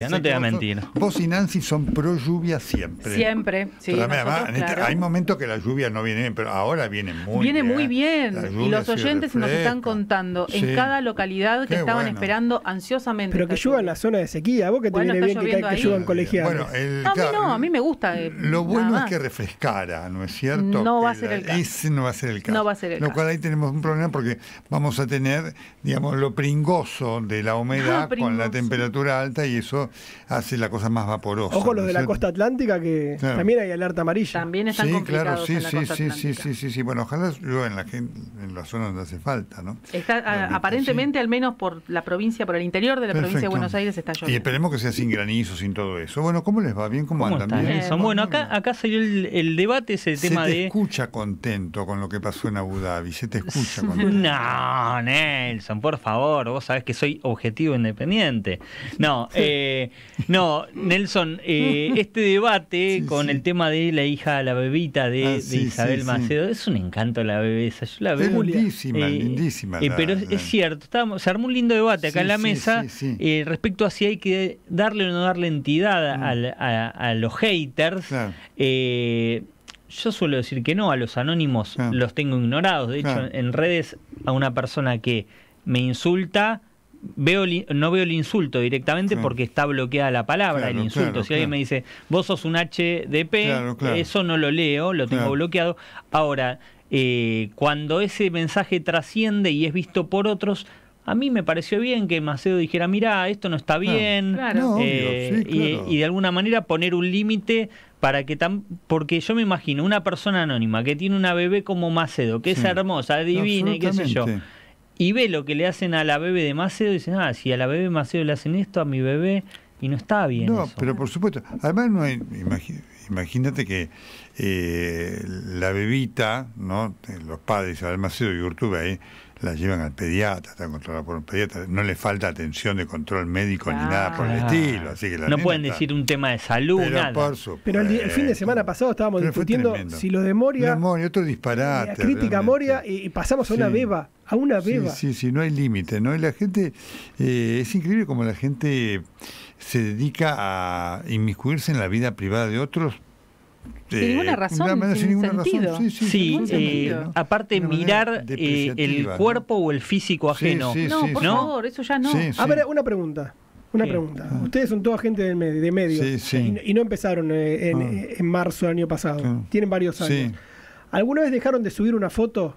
Ya no te voy a mentir. Vos y Nancy son pro lluvia siempre. Siempre, este, Hay momentos que la lluvia no viene bien, pero ahora viene muy bien. Viene muy bien. Y los oyentes nos están contando en cada localidad que estaban esperando ansiosamente. Pero que llueva en la zona de sequía. Vos que te viene bien que, que en colegiales. Bueno, a mí me gusta. Eh, lo bueno es que refrescara, ¿no es cierto? No va a ser el caso. Ese no va a ser el caso. lo cual ahí tenemos un problema porque vamos a tener, digamos, lo pringoso de la humedad ah, con la temperatura alta y eso hace la cosa más vaporosa. Ojo, los de la costa atlántica, que también hay alerta amarilla. También están complicados en la sí, sí, sí, sí, sí, Bueno, ojalá en la, en zona donde hace falta, ¿no? Ah, aparentemente, al menos por la provincia, por el interior de la provincia de Buenos Aires está lloviendo. Y esperemos que sea sin granizo, sin todo eso. Bueno, ¿cómo les va? ¿Bien? ¿Cómo, andan? Eh, bueno, acá, acá salió el, el debate, ese se te escucha contento con lo que pasó en Abu Dhabi, se te escucha contento. no, Nelson, por favor, vos sabés que soy objetivo e independiente. No, eh... no, Nelson, eh, este debate con el tema de la hija, la bebita de, ah, Isabel Macedo, es un encanto la bebesa. Yo lindísima, eh, lindísima. Eh, pero es, cierto, estábamos, se armó un lindo debate acá en la mesa respecto a si hay que darle o no darle entidad mm. a, los haters. Yo suelo decir que no, a los anónimos ah. los tengo ignorados. De hecho, ah. en redes a una persona que me insulta, Veo no veo el insulto directamente porque está bloqueada la palabra, el insulto. si alguien me dice, vos sos un HDP, eso no lo leo, lo tengo bloqueado. Ahora, eh, cuando ese mensaje trasciende y es visto por otros, a mí me pareció bien que Macedo dijera, mirá, esto no está bien, eh, y, de alguna manera poner un límite para que tan... Porque yo me imagino una persona anónima que tiene una bebé como Macedo, que es hermosa, divina y qué sé yo y ve lo que le hacen a la bebé de Macedo y dice, ah, si a la bebé Maceo le hacen esto, a mi bebé, y no está bien. No, pero por supuesto. Además, no hay, imagínate que eh, la bebita, ¿no? Eh, los padres, Maceo y Urtubey, la llevan al pediatra, está controlada por un pediatra, no le falta atención de control médico ni nada por el estilo. Así que no pueden decir un tema de salud, Pero, nada. Pero el, fin de semana eh, pasado estábamos discutiendo si lo de Moria. Moria otro disparate. crítica a Moria y, pasamos a una beba. A una beba. Sí, sí, no hay límite, ¿no? la gente. Eh, es increíble como la gente se dedica a inmiscuirse en la vida privada de otros sin ninguna razón. Sin, sentido. Sí, aparte mirar eh, el cuerpo o el físico ajeno. no, por favor, eso ya no. A ver, una pregunta. Una pregunta. Ah. Ustedes son toda gente de medio, Y, no empezaron eh, ah. en, marzo del año pasado. Tienen varios años. ¿Alguna vez dejaron de subir una foto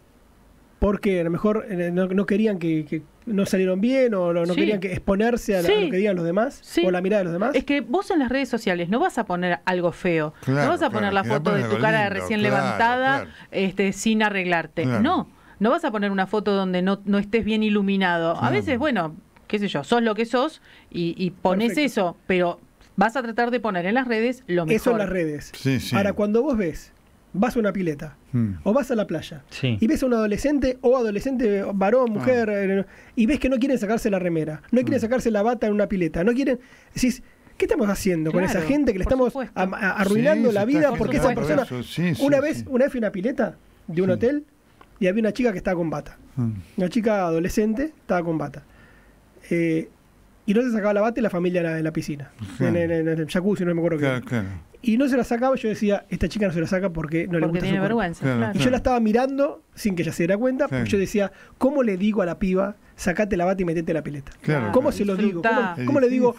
porque a lo mejor eh, no, querían que, no salieron bien o no, querían que exponerse a, lo que digan los demás o la mirada de los demás. Es que vos en las redes sociales no vas a poner algo feo, no vas a poner la foto de tu cara recién levantada este, sin arreglarte, no, no vas a poner una foto donde no, estés bien iluminado. A veces, bueno, qué sé yo, sos lo que sos y, pones eso, pero vas a tratar de poner en las redes lo mejor. Eso en las redes. Ahora, cuando vos ves vas a una pileta hmm. o vas a la playa y ves a un adolescente o adolescente, varón, ah. mujer, eh, y ves que no quieren sacarse la remera, no quieren hmm. sacarse la bata en una pileta, no quieren. Decís, ¿Qué estamos haciendo con esa gente que le estamos arruinando la vida porque esa persona. una, vez, una fui a una pileta de un hotel y había una chica que estaba con bata. Hmm. Una chica adolescente estaba con bata. Eh, y no se sacaba la bata y la familia en la, en la piscina. En, el jacuzzi, no me acuerdo claro, qué. Claro y no se la sacaba. Yo decía, esta chica no se la saca porque no le gusta. tiene vergüenza. Y yo la estaba mirando sin que ella se diera cuenta. y Yo decía, ¿cómo le digo a la piba, sacate la bata y metete la pileta? ¿Cómo se lo digo? ¿Cómo, le digo?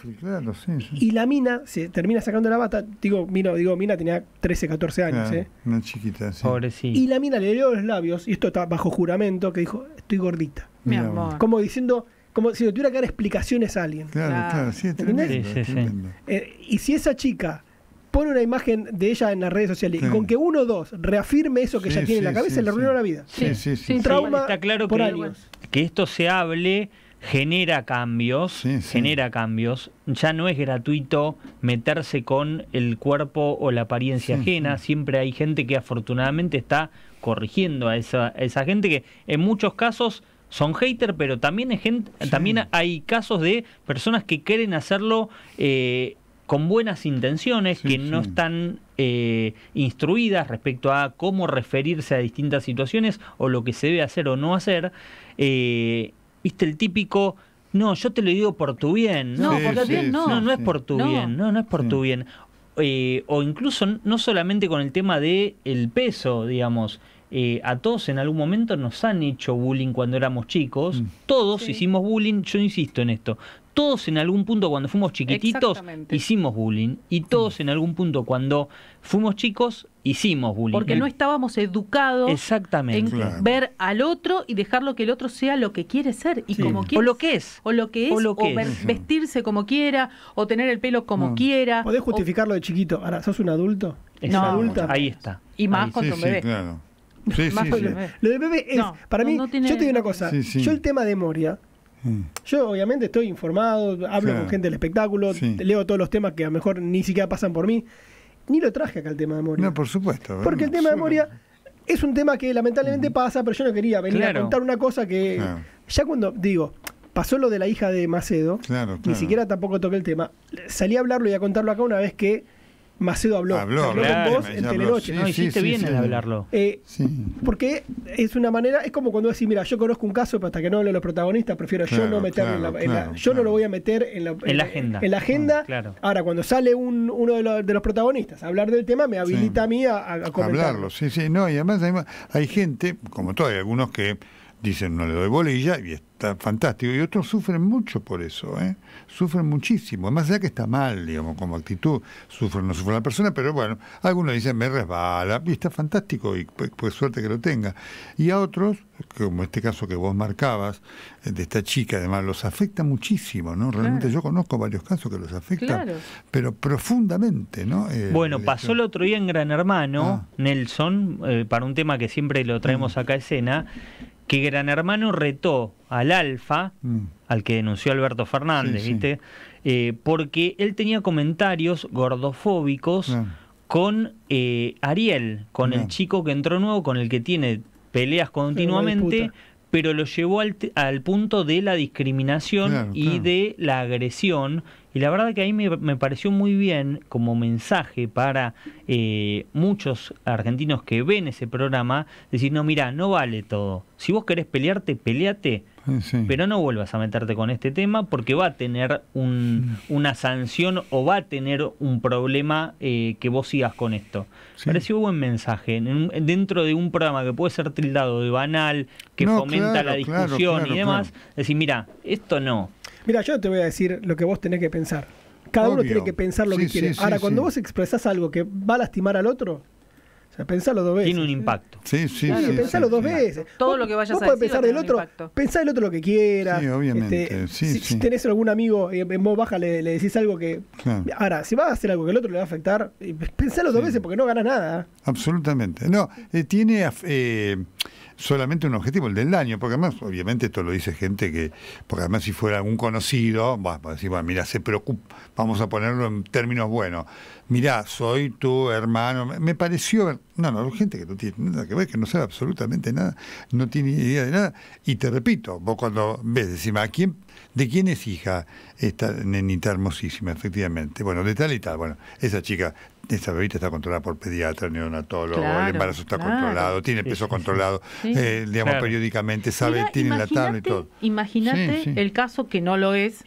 Y la mina se termina sacando la bata. Digo, mina, digo, mina tenía 13, 14 años. ¿eh?". Una chiquita, sí. Pobrecita. Y la mina le dio los labios, y esto está bajo juramento, que dijo, estoy gordita. Mi amor. Como diciendo, como si le tuviera que dar explicaciones a alguien. Claro, claro, sí, es eh, y si esa chica pone una imagen de ella en las redes sociales y con que uno o dos reafirme eso que ya ella tiene en la cabeza, le arruinó la vida. Sí, sí, sí. Trauma está claro que, esto se hable genera cambios, genera cambios. Ya no es gratuito meterse con el cuerpo o la apariencia ajena. Siempre hay gente que afortunadamente está corrigiendo a esa, esa gente que en muchos casos son haters, pero también, gente, también hay casos de personas que quieren hacerlo eh, con buenas intenciones, que no están eh, instruidas respecto a cómo referirse a distintas situaciones o lo que se debe hacer o no hacer. Eh, viste el típico, no, yo te lo digo por tu bien. No, no. es por tu bien, no, no es por tu bien. Eh, o incluso no solamente con el tema del el peso, digamos eh, a todos en algún momento nos han hecho bullying cuando éramos chicos. Mm. Todos hicimos bullying, yo insisto en esto. Todos en algún punto cuando fuimos chiquititos hicimos bullying. Y todos en algún punto cuando fuimos chicos hicimos bullying. Porque no estábamos educados Exactamente. en ver al otro y dejarlo que el otro sea lo que quiere ser y como quiere. O lo que es. O lo que es. O, vestirse como quiera, o tener el pelo como mm. quiera. Podés justificarlo de chiquito. Ahora, ¿sos un adulto? Es no. Ahí está. Y más cuando con bebé. Lo de Pepe es, para mí, yo te digo una cosa, yo el tema de Moria, mm. yo obviamente estoy informado, hablo con gente del espectáculo, leo todos los temas que a lo mejor ni siquiera pasan por mí, ni lo traje acá el tema de Moria. No, por supuesto. Porque el tema de Moria es un tema que lamentablemente mm. pasa, pero yo no quería venir a contar una cosa que ya cuando digo, pasó lo de la hija de Macedo, ni siquiera tampoco toqué el tema, salí a hablarlo y a contarlo acá una vez que Macedo habló. con vos en no, hiciste bien hablarlo. Eh, porque es una manera, es como cuando decís, mira, yo conozco un caso, pero hasta que no hable los protagonistas, prefiero yo no meterlo en, la, Yo no lo voy a meter en la, agenda. En la agenda. Ah, claro. Ahora, cuando sale uno de los, protagonistas a hablar del tema, me habilita a mí a, Hablarlo, sí, sí. No, y además hay, hay gente, como todo, hay algunos que dicen no le doy bolilla y está fantástico. Y otros sufren mucho por eso, ¿eh? sufren muchísimo. Más allá que está mal, digamos, como actitud, sufren, no sufre la persona, pero bueno, algunos dicen me resbala y está fantástico y pues, pues, suerte que lo tenga. Y a otros, como este caso que vos marcabas, eh, de esta chica, además, los afecta muchísimo, ¿no? Realmente yo conozco varios casos que los afectan. pero profundamente, ¿no? Eh, bueno, pasó el otro día en Gran Hermano, ah. Nelson, eh, para un tema que siempre lo traemos acá a escena, que Gran Hermano retó al Alfa, mm. al que denunció Alberto Fernández, ¿viste? Eh, porque él tenía comentarios gordofóbicos ah. con eh, Ariel, con el ah. chico que entró nuevo, con el que tiene peleas continuamente, pero lo llevó al, punto de la discriminación y de la agresión y la verdad que ahí me, me pareció muy bien como mensaje para eh, muchos argentinos que ven ese programa, decir, no, mira, no vale todo. Si vos querés pelearte, peleate, pero no vuelvas a meterte con este tema porque va a tener una sanción o va a tener un problema eh, que vos sigas con esto. Me Pareció un buen mensaje. dentro de un programa que puede ser tildado de banal, que fomenta la discusión y demás, decir, mira, esto no Mira, yo te voy a decir lo que vos tenés que pensar. Cada uno tiene que pensar lo que quiere. Ahora, cuando vos expresás algo que va a lastimar al otro, o pensalo dos veces. Tiene un impacto. Sí, sí, sí. Pensalo dos veces. Todo lo que vayas a decir. pensar del otro. Pensá del otro lo que quiera. Sí, obviamente. Este, si, tenés algún amigo eh, en voz baja le, decís algo que. Ahora, si vas a hacer algo que el otro le va a afectar, eh, pensalo dos veces porque no gana nada. Absolutamente. No, eh, tiene solamente un objetivo, el del daño, porque además, obviamente, esto lo dice gente que, porque además si fuera algún conocido, a pues decir, bueno, mira, se preocupa, vamos a ponerlo en términos buenos, mira, soy tu hermano, me pareció, no, no, gente que no tiene nada que ver, que no sabe absolutamente nada, no tiene idea de nada, y te repito, vos cuando ves, decimos, quién, de quién es hija esta nenita hermosísima, efectivamente? Bueno, de tal y tal, bueno, esa chica esta bebita está controlada por pediatra, neonatólogo, el embarazo está controlado, tiene peso controlado, eh, digamos, periódicamente sabe, tiene la tabla y todo. Imagínate el caso que no lo es,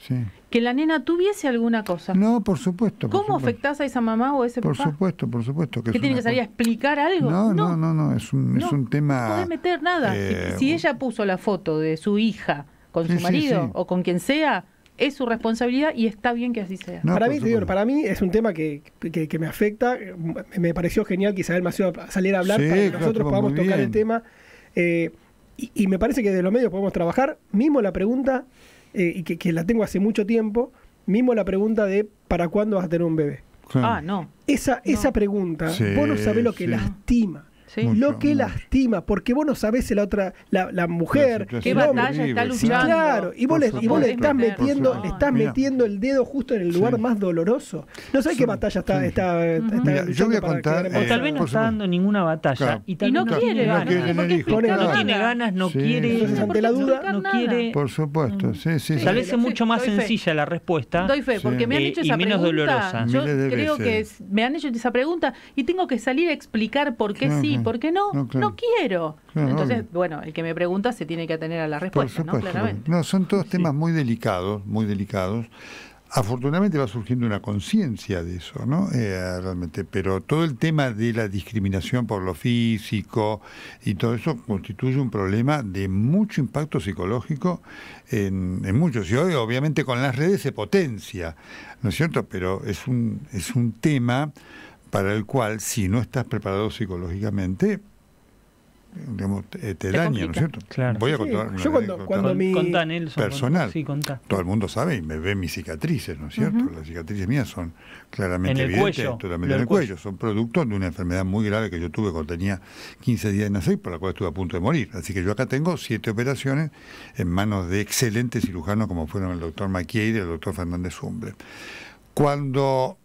que la nena tuviese alguna cosa. No, por supuesto. ¿Cómo afectas a esa mamá o a ese papá? Por supuesto, por supuesto. ¿Que, ¿Qué tiene que salir explicar algo? No, no, no, es, un, tema... No puede meter nada. Eh, si ella puso la foto de su hija con su marido o con quien sea es su responsabilidad y está bien que así sea. para, mí, para mí es un tema que, me afecta. Me pareció genial que Isabel Maceo saliera a hablar para que nosotros podamos tocar el tema. Eh, y, me parece que de los medios podemos trabajar. Mismo la pregunta, eh, y que, la tengo hace mucho tiempo, mismo la pregunta de ¿para cuándo vas a tener un bebé? Ah, no. Esa, esa pregunta, vos no sabés lo que lastima lo que lastima, porque vos no sabés la otra, la, mujer, qué batalla está luchando. claro, y vos, le, estás metiendo, le estás metiendo el dedo justo en el lugar más doloroso. No sabés qué batalla está, está, yo voy a contar. o eh, tal vez no está dando ninguna batalla. Y, no, quiere ganas. No, tiene ganas, no quiere. ante la duda, no quiere. Por supuesto, sí, sí. Tal vez es mucho más sencilla la respuesta. Doy fe, porque me han hecho esa pregunta. Yo creo que me han hecho esa pregunta y tengo que salir a explicar por qué sí porque ¿por qué no? No, quiero. Entonces, bueno, el que me pregunta se tiene que atener a la respuesta, ¿no? No, son todos temas muy delicados, muy delicados. Afortunadamente va surgiendo una conciencia de eso, ¿no? Eh, realmente, pero todo el tema de la discriminación por lo físico y todo eso constituye un problema de mucho impacto psicológico en, muchos. Y hoy, obviamente, con las redes se potencia, ¿no es cierto? Pero es un, es un tema para el cual si no estás preparado psicológicamente, digamos, te, daño, ¿no es cierto? Claro. Voy a contar Yo cuando, cuando mi... personal. Todo el mundo sabe y me ve mis cicatrices, ¿no es cierto? Las cicatrices mías son claramente en evidentes, cuello, en el cuello. Son producto de una enfermedad muy grave que yo tuve cuando tenía 15 días de nacer por la cual estuve a punto de morir. Así que yo acá tengo siete operaciones en manos de excelentes cirujanos como fueron el doctor Maquier y el doctor Fernández Humble. Cuando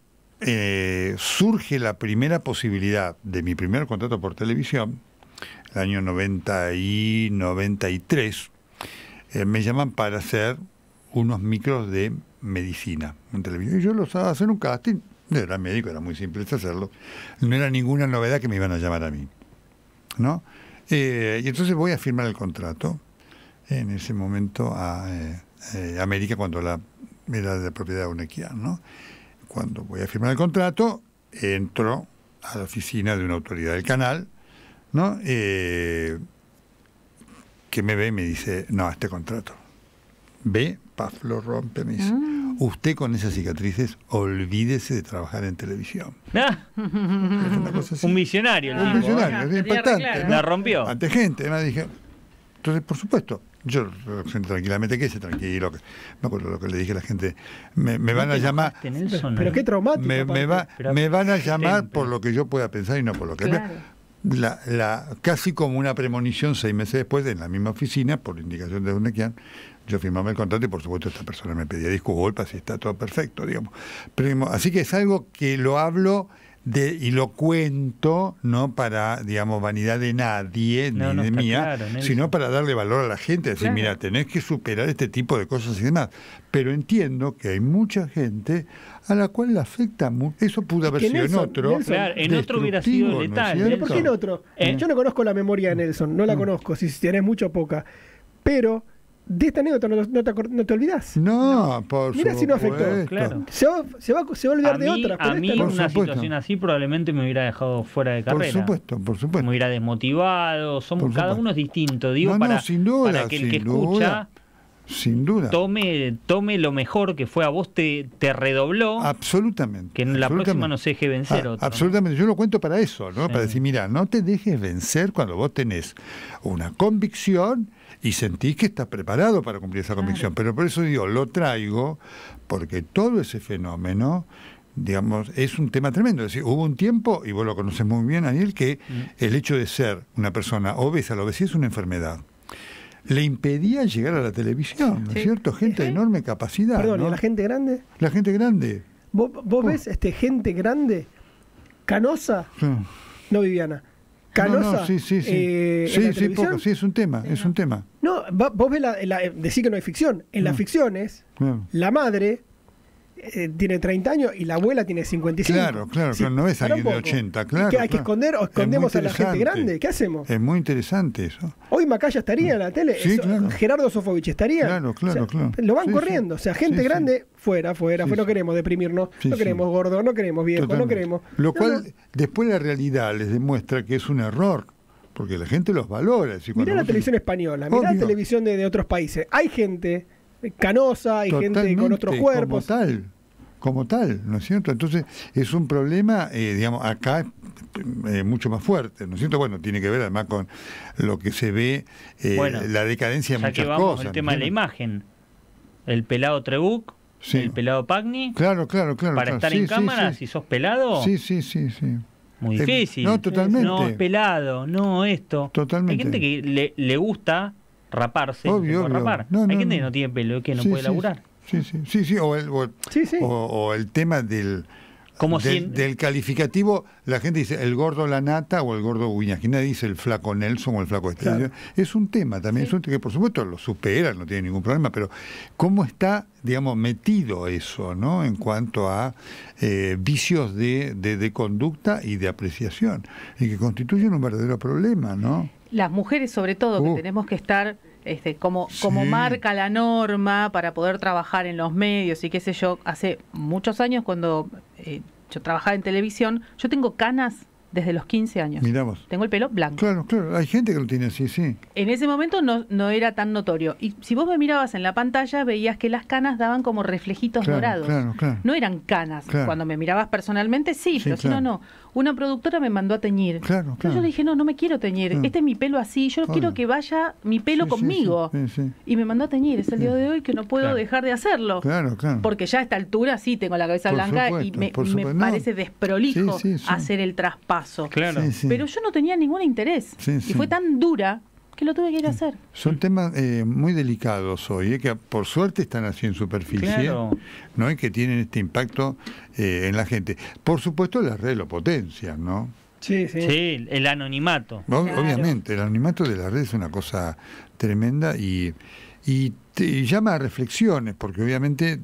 eh, surge la primera posibilidad de mi primer contrato por televisión, el año 90 y 93, eh, me llaman para hacer unos micros de medicina en televisión. Y yo los hacer un casting, era médico, era muy simple hacerlo. No era ninguna novedad que me iban a llamar a mí. ¿no? Eh, y entonces voy a firmar el contrato en ese momento a América cuando la, era de propiedad de UNECIA. ¿no? cuando voy a firmar el contrato, entro a la oficina de una autoridad del canal, ¿no? Eh, que me ve y me dice, no, este contrato. Ve, paf, lo rompe, me ah. Usted con esas cicatrices, olvídese de trabajar en televisión. Un visionario, Un es impactante. La rompió. Ante gente, además dije, entonces, por supuesto, yo eh, tranquilamente que ese tranquilo. no me lo que le dije a la gente. Me, van a llamar pero, qué traumático. Me, van a llamar por lo que yo pueda pensar y no por lo que. La, la, casi como una premonición seis meses después en la misma oficina, por indicación de donde quieran, yo firmaba el contrato y por supuesto esta persona me pedía disculpas y está todo perfecto, digamos. Pero, así que es algo que lo hablo y lo cuento no para, digamos, vanidad de nadie, ni de mía, sino para darle valor a la gente, decir, mira, tenés que superar este tipo de cosas y demás. Pero entiendo que hay mucha gente a la cual le afecta mucho. Eso pudo haber sido en otro. en otro hubiera sido letal. ¿por en otro? Eh. Yo no conozco la memoria de Nelson, no la mm. conozco, si, tienes tenés mucho o poca. Pero de esta anécdota no, te, no olvidás. No, por Mira si no afectó. Claro. Se, va, se, va, a olvidar de otra. A mí una situación así probablemente me hubiera dejado fuera de carrera. Por supuesto, por supuesto. Me hubiera desmotivado. Somos, cada uno es distinto. Digo, para, sin duda, para, que el que escucha... Sin duda. Tome, tome lo mejor que fue a vos, te, redobló. Absolutamente. Que en la próxima no se deje vencer. Ah, otro, absolutamente. Yo lo cuento para eso, ¿no? Para decir, mira, no te dejes vencer cuando vos tenés una convicción y sentís que estás preparado para cumplir esa convicción. Pero por eso digo, lo traigo porque todo ese fenómeno digamos, es un tema tremendo. Es decir, hubo un tiempo, y vos lo conoces muy bien, Daniel, que mm. el hecho de ser una persona obesa, la obesidad es una enfermedad. Le impedía llegar a la televisión, ¿no es cierto? Gente de ¿Eh? enorme capacidad. Perdón, la gente grande? La gente grande. ¿Vos, ves este, gente grande, canosa, no viviana? canosa. No, sí, sí, sí. Eh, sí, sí, sí, es un tema, es un tema. No, vos ves la, decís que no hay ficción. En las ah. ficciones, la madre eh, tiene 30 años y la abuela tiene 55. Claro, claro, no es alguien de 80, claro. hay que esconder o escondemos a la gente grande? ¿Qué hacemos? Es muy interesante eso. Hoy Macaya estaría en la mm. tele, Gerardo Sofovich estaría. Claro, claro, claro. Lo van corriendo, o sea, gente grande fuera, fuera, no queremos deprimirnos, no queremos gordo, no queremos viejo, no queremos. Lo cual después la realidad les demuestra que es un error porque la gente los valora. Mirá la televisión española, mirá la televisión de, otros países. Hay gente canosa, hay gente con otros cuerpos. Como tal, como tal, ¿no es cierto? Entonces es un problema, eh, digamos, acá es eh, mucho más fuerte, ¿no es cierto? Bueno, tiene que ver además con lo que se ve, eh, la decadencia de muchas que vamos cosas. El tema de la imagen, el pelado Trebuc, el pelado Pagni. Claro, claro, claro. Para estar en cámara, si sos pelado. Sí, sí, sí, sí. Muy difícil. No, totalmente. No, pelado, no esto. Totalmente. Hay gente que le, le gusta raparse. Hay gente que no tiene pelo, que no puede laburar. Sí, sí, sí, o el, tema del, del, calificativo, la gente dice el gordo la nata o el gordo Guiñas. Nadie dice el flaco Nelson o el flaco Estrella. Es un tema también, es un tema que por supuesto lo supera, no tiene ningún problema, pero ¿cómo está, digamos, metido eso, ¿no? En cuanto a eh, vicios de, de conducta y de apreciación, y que constituyen un verdadero problema, ¿no? las mujeres sobre todo, que uh. tenemos que estar este, como, como marca la norma para poder trabajar en los medios y qué sé yo. Hace muchos años cuando eh, yo trabajaba en televisión, yo tengo canas desde los 15 años. Miramos. Tengo el pelo blanco. Claro, claro, hay gente que lo tiene así, sí. En ese momento no, no era tan notorio. Y si vos me mirabas en la pantalla, veías que las canas daban como reflejitos dorados. Claro, claro. No eran canas. Cuando me mirabas personalmente, sí, sí pero si no, no una productora me mandó a teñir. Claro, Yo dije, no, no me quiero teñir. Este es mi pelo así. Yo quiero que vaya mi pelo conmigo. y me mandó a teñir. Es el día de hoy que no puedo dejar de hacerlo. Claro, Porque ya a esta altura sí tengo la cabeza blanca y me, parece desprolijo hacer el traspaso. Claro. Pero yo no tenía ningún interés. y fue tan dura que lo tuve que ir a mm. hacer. Son temas eh, muy delicados hoy, eh, que por suerte están así en superficie, ¿no? Y que tienen este impacto eh, en la gente. Por supuesto, las redes lo potencian, ¿no? Sí, sí. el anonimato. Obviamente, el anonimato de las redes es una cosa tremenda y, y, te, llama a reflexiones, porque obviamente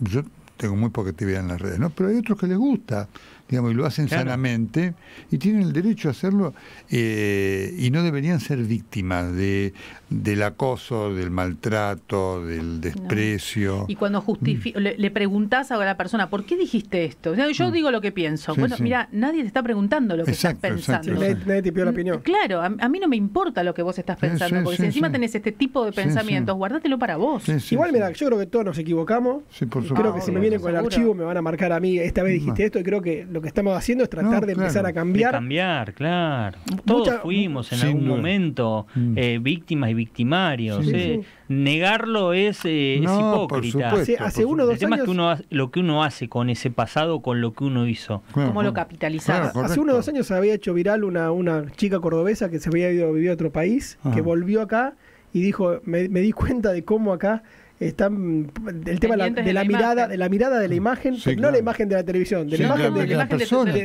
yo tengo muy poca actividad en las redes, ¿no? Pero hay otros que les gusta digamos, y lo hacen sanamente, y tienen el derecho a hacerlo, eh, y no deberían ser víctimas de, del acoso, del maltrato, del desprecio. Y cuando mm. le, preguntás a la persona, ¿por qué dijiste esto? yo mm. digo lo que pienso. bueno, mira, nadie te está preguntando lo que estás pensando. Nadie, te pidió la mm, opinión. Claro, a, mí no me importa lo que vos estás pensando, porque si encima tenés este tipo de pensamientos, guardátelo para vos. Igual, mira, yo creo que todos nos equivocamos. creo que si me ah, vienen con el archivo me van a marcar a mí, esta vez dijiste esto, y creo que lo que estamos haciendo es tratar de empezar a cambiar. cambiar, claro. Todos fuimos en algún momento mm. eh, víctimas y victimarios. Eh, negarlo es, eh, no, hipócrita. Por supuesto, hace, uno, dos años, lo que uno hace con ese pasado, con lo que uno hizo. ¿Cómo lo capitalizar? hace hace o dos años se había hecho viral una, una chica cordobesa que se había ido a vivir a otro país, que volvió acá y dijo, me di cuenta de cómo acá están el tema de, la, mirada de la mirada de la imagen no la imagen de la televisión de la imagen de, la, persona de,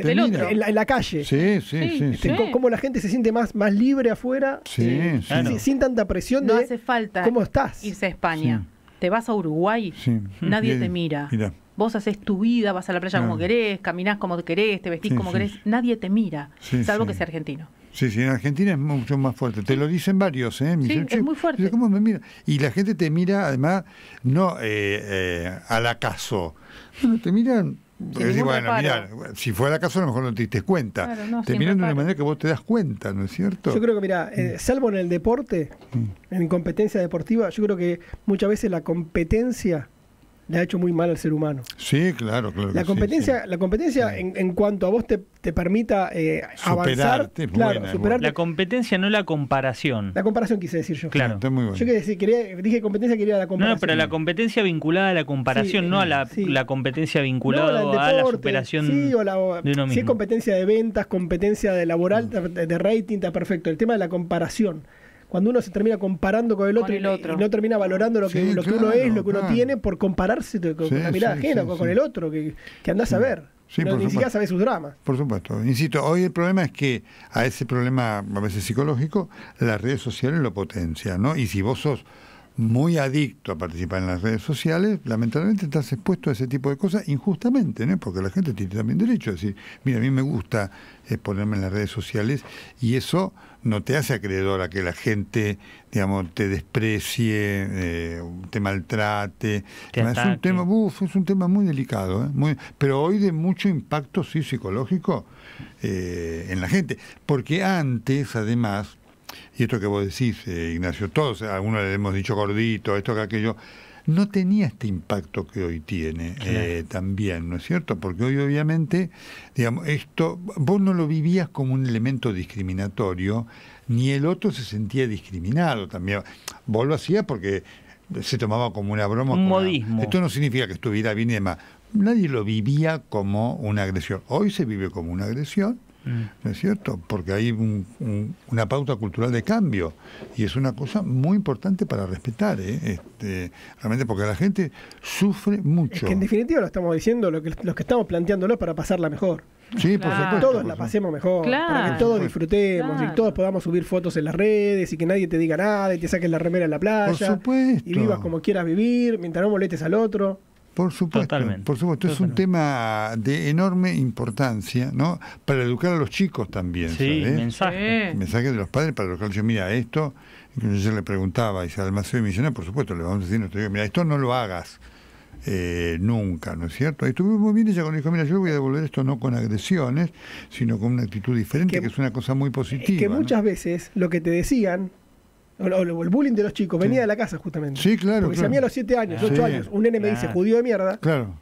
En, la, calle sí sí sí, este, cómo la gente se siente más más libre afuera sin, tanta presión no de hace falta cómo estás irse a España te vas a Uruguay nadie te mira. vos haces tu vida vas a la playa como querés caminás como querés te vestís como querés nadie te mira salvo que sea argentino Sí, sí, en Argentina es mucho más fuerte. Te lo dicen varios, ¿eh? mi sí, es muy fuerte. Y la gente te mira, además, no eh, eh, al acaso. Bueno, te miran. Decir, eh, bueno, mira, si fuera acaso a lo mejor no te diste cuenta. te miran de una manera que vos te das cuenta, ¿no es cierto? Yo creo que, mira, mm. salvo en el deporte, mm. en competencia deportiva, yo creo que muchas veces la competencia le ha hecho muy mal al ser humano. Sí, claro, claro. La competencia, La competencia en, cuanto a vos te, permita eh, avanzar, superarte. La competencia, no la comparación. La comparación quise decir yo. Claro. Yo quería decir, dije competencia, quería la comparación. No, pero la competencia vinculada a la comparación, no a eh, la, la competencia vinculada a la superación o la, de competencia de ventas, competencia de laboral, de rating, está perfecto. El tema de la comparación cuando uno se termina comparando con el otro, Y, no termina valorando lo que, lo uno es, lo que uno tiene, por compararse con, la mirada ajena, con, con, el otro, que, andás a ver. Sí, ni siquiera sabe sus dramas. Por supuesto. Insisto, hoy el problema es que a ese problema a veces psicológico, las redes sociales lo potencian, ¿no? Y si vos sos muy adicto a participar en las redes sociales, lamentablemente estás expuesto a ese tipo de cosas injustamente, ¿no? porque la gente tiene también derecho a decir, mira, a mí me gusta exponerme en las redes sociales y eso no te hace acreedor a que la gente, digamos, te desprecie, eh, te maltrate. es, un tema, es un tema muy delicado, ¿eh? pero hoy de mucho impacto sí, psicológico eh, en la gente, porque antes, además, y esto que vos decís, eh, Ignacio, todos, eh, algunos le hemos dicho gordito, esto que aquello, no tenía este impacto que hoy tiene eh, también, ¿no es cierto? Porque hoy obviamente, digamos, esto, vos no lo vivías como un elemento discriminatorio, ni el otro se sentía discriminado también. Vos lo hacías porque se tomaba como una broma. Un modismo. Esto no significa que estuviera bien y demás. Nadie lo vivía como una agresión. Hoy se vive como una agresión ¿no mm. es cierto? Porque hay una pauta cultural de cambio y es una cosa muy importante para respetar, ¿eh? este, realmente porque la gente sufre mucho. en definitiva lo estamos diciendo, lo que, estamos planteándolo es para pasarla mejor. Sí, por supuesto. Todos la pasemos mejor, para que todos disfrutemos y todos podamos subir fotos en las redes y que nadie te diga nada y te saques la remera en la playa por y vivas como quieras vivir mientras no molestes al otro. Por supuesto, por supuesto. Es un tema de enorme importancia, ¿no? Para educar a los chicos también. Sí, mensaje. Mensaje de los padres para los Yo, mira, esto, yo le preguntaba, y se y me dice, no, por supuesto, le vamos a decir mira, esto no lo hagas eh, nunca, ¿no es cierto? Y estuve muy bien ella cuando dijo, mira, yo voy a devolver esto no con agresiones, sino con una actitud diferente, que, es una cosa muy positiva. Que muchas veces lo que te decían o, el bullying de los chicos, venía de la casa justamente. Sí, claro. Porque si a mí a los 7 años, 8 años, un nene me dice judío de mierda. Claro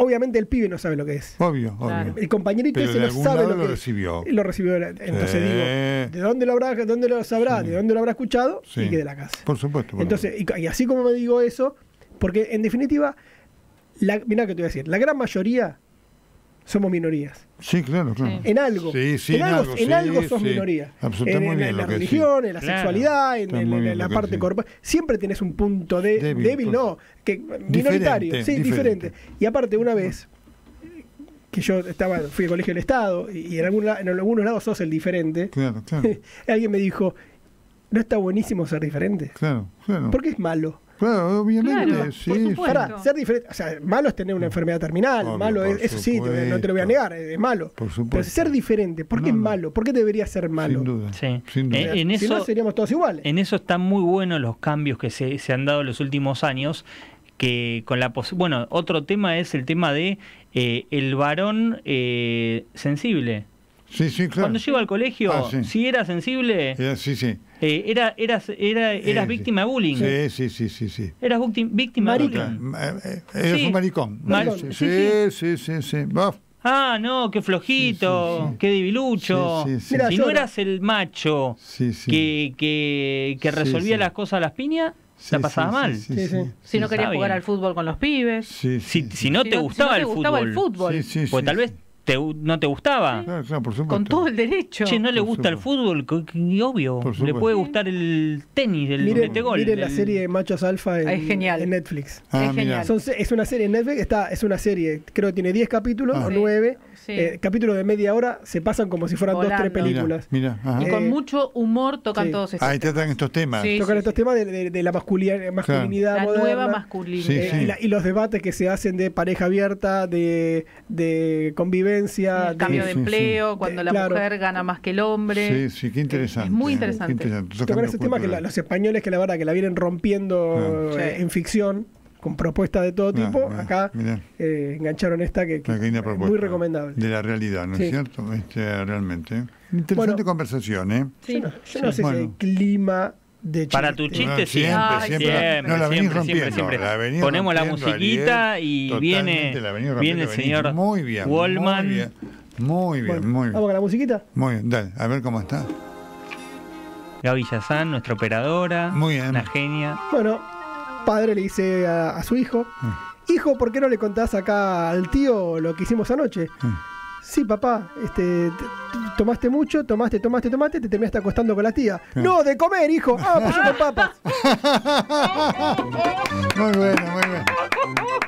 obviamente el pibe no sabe lo que es. Obvio, obvio. El compañerito se ese no sabe lo, lo que es. recibió. Y lo recibió. Entonces digo, ¿de dónde lo habrá, de dónde lo habrá escuchado? Y que de la casa. Por supuesto. Entonces, y, así como me digo eso, porque en definitiva, mira mirá que te voy a decir, la gran mayoría somos minorías. Sí, claro, claro. En algo. en, algo, sos minoría. Absolutamente. En, la religión, en la sexualidad, en, la parte corporal. Siempre tenés un punto pues. débil, no, minoritario, sí, diferente. Y aparte, una vez que yo estaba, fui al colegio del Estado y en, en algunos lados sos el diferente, claro, claro. alguien me dijo, ¿no está buenísimo ser diferente? Claro, claro. Porque es malo. Claro, obviamente, sí. ser diferente, o sea, malo es tener una enfermedad terminal, malo eso sí, no te lo voy a negar, es malo. Por Pero ser diferente, ¿por qué es malo? ¿Por qué debería ser malo? Sin duda. Eh, en eso, no, seríamos todos iguales. En eso están muy buenos los cambios que se, han dado en los últimos años que con la bueno otro tema es el tema de eh, el varón eh, sensible cuando llego al colegio, ah, si era sensible, eh, eh, era, eras, eh, víctima de bullying. Sí, sí, sí, Eras víctima de bullying. un maricón. Sí, sí, sí, Ah, no, qué flojito, qué debilucho Si no eras el macho que, que, resolvía las cosas a las piñas, te pasabas pasaba mal. si no querías jugar al fútbol con los pibes. Si, si, no te gustaba el fútbol. Pues tal vez no te gustaba. Ah, Con todo el derecho. Che, no le gusta el fútbol, y obvio. Le puede gustar el tenis, el miren, mete la serie Machos Alfa en, Netflix. Ah, es una serie en Netflix, está, es una serie, creo que tiene 10 capítulos ah. o 9 capítulos eh, capítulo de media hora se pasan como si fueran dos, tres películas. Eh, y con mucho humor tocan todos ah, estos Ahí tratan estos temas. tocan estos temas de, la masculinidad, La nueva masculinidad. Eh, y, los debates que se hacen de pareja abierta, de, convivencia. cambio de empleo, cuando la mujer gana más que el hombre. Sí, sí, qué interesante. Es muy interesante. Tocan ese tema que los españoles que la verdad que la vienen rompiendo en ficción con propuestas de todo ah, tipo. Acá eh, engancharon esta que, es muy recomendable. De la realidad, ¿no es cierto? Este, realmente. Interesante conversación, ¿eh? Sí, no, sé el clima de chiste. Para tu chiste, ah, Siempre, siempre, siempre, siempre, Ponemos la musiquita y viene, viene el señor muy Wallman. Muy bien, muy bien, muy bien. ¿Vamos con la musiquita? Muy bien, dale, a ver cómo está. Gaby Yazán, nuestra operadora. Muy bien. Una genia. Bueno, padre le dice a, su hijo, mm. hijo, ¿por qué no le contás acá al tío lo que hicimos anoche? Mm. Sí, papá, este, tomaste mucho, tomaste, tomaste, tomaste, te terminaste acostando con la tía. Mm. No, de comer, hijo. Ah, pues yo con papas. muy bueno, muy bueno.